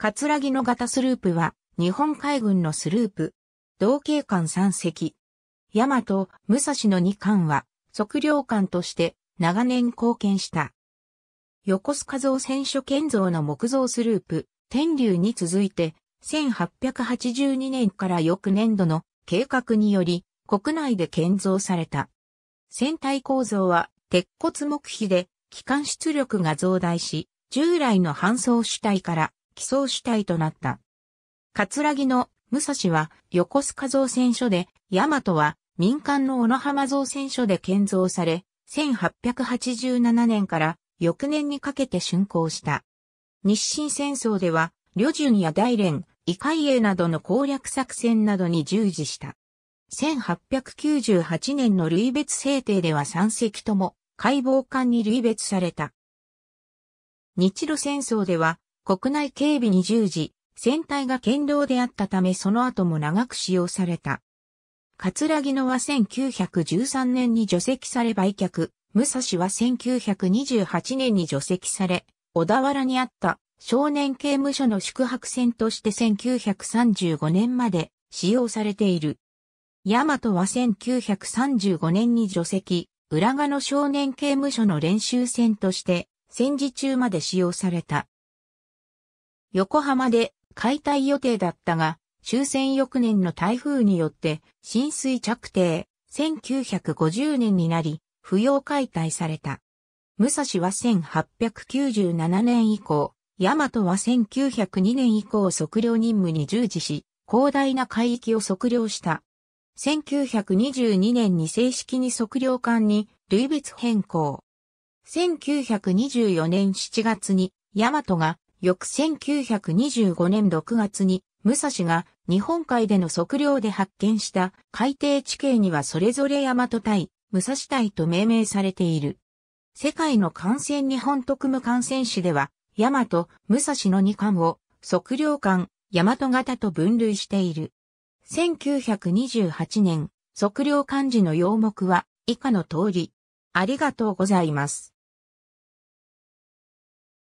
カツラギの型スループは、日本海軍のスループ。同系艦3隻。大和、武蔵の2艦は、測量艦として、長年貢献した。横須賀造船所建造の木造スループ、天竜に続いて、1882年から翌年度の計画により、国内で建造された。船体構造は、鉄骨木皮で、機関出力が増大し、従来の搬送主体から奇想主体となった。葛城の武蔵は横須賀造船所で、大和は民間の小野浜造船所で建造され、1887年から翌年にかけて竣工した。日清戦争では、旅順や大連、異海英などの攻略作戦などに従事した。1898年の類別制定では3隻とも解剖艦に類別された。日露戦争では国内警備に従事、船体が堅牢であったためその後も長く使用された。桂木野は1913年に除籍され売却、武蔵は1928年に除籍され、小田原にあった少年刑務所の宿泊船として1935年まで使用されている。大和は1935年に除籍、浦賀の少年刑務所の練習船として戦時中まで使用された。横浜で解体予定だったが、終戦翌年の台風によって浸水着底、1950年になり、不要解体された。武蔵は1897年以降、大和は1902年以降測量任務に従事し、広大な海域を測量した。1922年に正式に測量艦に類別変更。1924年7月に、大和が翌1925年6月に、武蔵が日本海での測量で発見した海底地形にはそれぞれ大和対、武蔵対と命名されている。世界の感染日本特務感染史では、大和、武蔵の2巻を測量艦、大和型と分類している。1928年、測量漢字の要目は以下の通り。ありがとうございます。